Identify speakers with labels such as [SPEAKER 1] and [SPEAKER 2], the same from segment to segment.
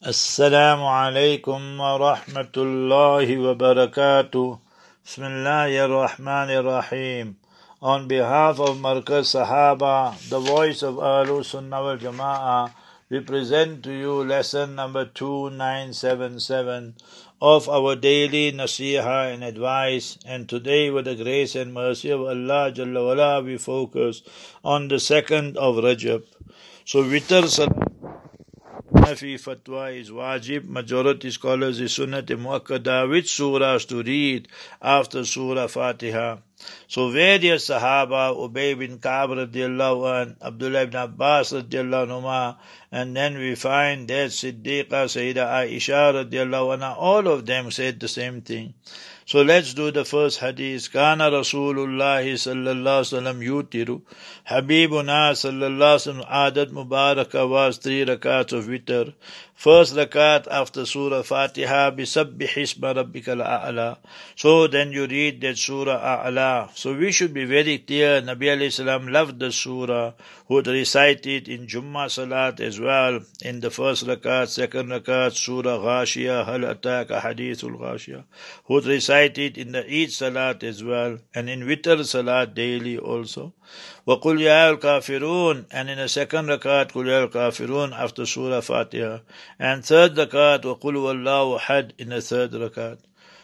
[SPEAKER 1] السلام عليكم ورحمة الله وبركاته بسم الله الرحمن الرحيم On behalf of Markaz Sahaba, the voice of Ahlu Sunnah wal Jama'ah, we present to you lesson number 2977 of our daily nasiha and advice. And today, with the grace and mercy of Allah Jalla wala, we focus on the second of Rajab. So, Witr Salat Hanafi fatwa is wajib, majority scholars is sunnat muakkada, which surahs to read after surah Fatiha. So various Sahaba, Ubay bin Ka'b radiallahu an, Abdullah ibn Abbas radiallahu and then we find that Siddiqa, Sayyidah Aisha radiallahu anha, all of them said the same thing. So let's do the first hadith. Kana Rasulullah sallallahu sallam yutiru. Habibuna sallallahu sallam adat mubarakah was three rakats of witr. First rakat after Surah Fatiha, bisabbih isma rabbikal a'la. So then you read that Surah A'la. So we should be very clear, Nabi alayhi salam loved the Surah, would recite it in Jummah Salat as well, in the first rakat, second rakat, Surah Ghashiyah, Hal Ataka Hadithul Ghashiyah, would recite recite it in the Eid Salat as well, and in Witr Salat daily also. وَقُلْ يَا الْكَافِرُونَ And in the second rakat, قُلْ يَا الْكَافِرُونَ after Surah Fatiha. And third rakat, وَقُلْ وَاللَّهُ حَدْ in the third rakat.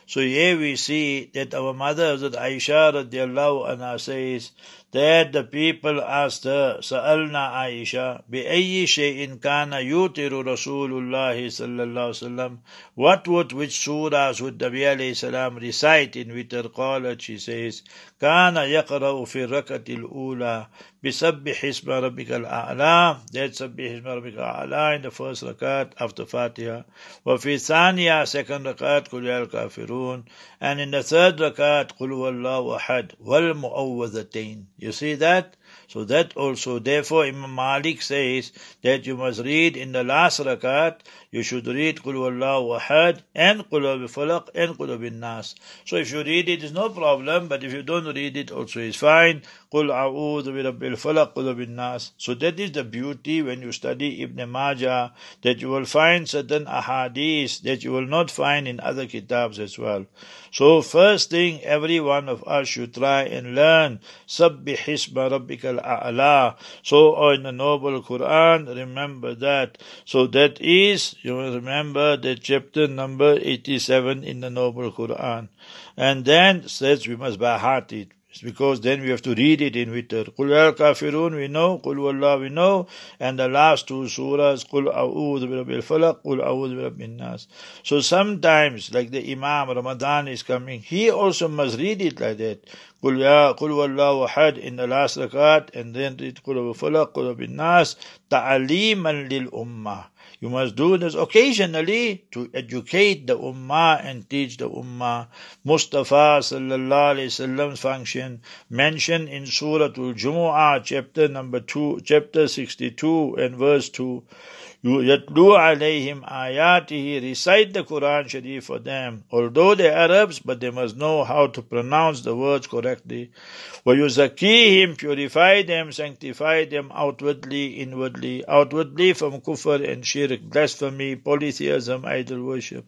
[SPEAKER 1] So here we see that our mother, that Aisha radiallahu anha says, that the people asked her, سألنا عائشة بأي شيء كان يوتر رسول الله صلى الله عليه وسلم What would, which surahs would Nabi alayhi salam recite in witr? قالت, she says, كان يقرأ في الركعة الأولى بسبح اسم ربك الأعلى That سبح اسم ربك الأعلى in the first rakat after Fatiha وفي الثانية second rakat كل الكافرون يعملون and in the third rakat قل هو الله أحد والمؤوذتين you see that So that also, therefore Imam Malik says that you must read in the last rakat, you should read Qul wa Ahad and Qul Falaq and Qul bin Nas. So if you read it, it's no problem, but if you don't read it also is fine. Qul A'udhu bi Rabbil Falaq Qul bin Nas. So that is the beauty when you study Ibn Majah, that you will find certain ahadith that you will not find in other kitabs as well. So first thing, every one of us should try and learn Sabbih Hisma Rabbika al-A'la. So oh, in the Noble Quran, remember that. So that is, you will remember that chapter number 87 in the Noble Quran. And then says we must by heart it. It's because then we have to read it in witr. Qul al kafirun we know, Qul wallah we know, and the last two surahs, Qul a'ud bil falak, Qul a'ud bil rabbin nas. So sometimes, like the Imam, Ramadan is coming, he also must read it like that. قل يا قل والله احد ان last ركعات and then read قل بالفلق قل بالناس تعليما للامه you must do this occasionally to educate the Ummah and teach the Ummah. Mustafa sallallahu wasallam's function mentioned in Surah Al-Jumu'ah chapter number 2, chapter 62 and verse 2. Yatlu alayhim ayatihi, recite the Quran Sharif for them. Although they are Arabs, but they must know how to pronounce the words correctly. him, Purify them, sanctify them outwardly, inwardly. Outwardly from kufr and shirk, blasphemy, polytheism, idol worship.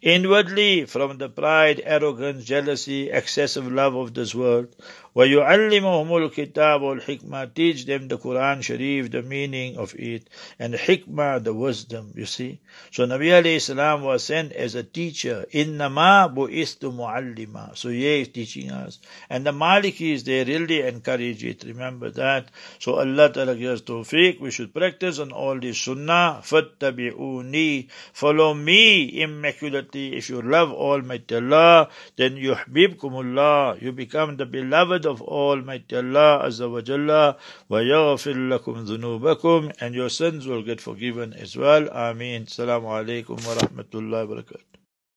[SPEAKER 1] Inwardly from the pride, arrogance, jealousy, excessive love of this world. وَيُعَلِّمُهُمُ الْكِتَابُ وَالْحِكْمَةِ Teach them the Quran Sharif, the meaning of it, and hikmah, the wisdom, you see. So Nabi salam was sent as a teacher. إِنَّمَا بُئِسْتُ مُعَلِّمًا So he is teaching us. And the Malikis, they really encourage it. Remember that. So Allah Ta'ala gives tawfiq. We should practice on all this sunnah. فَاتَّبِعُونِي Follow me immaculately. If you love Almighty Allah, then يُحْبِبْكُمُ اللَّهِ You become the beloved good of Almighty Allah Azza wa Jalla وَيَغْفِرْ لَكُمْ ذُنُوبَكُمْ and your sins will get forgiven as well. Ameen. Assalamu alaikum wa rahmatullahi wa barakatuh.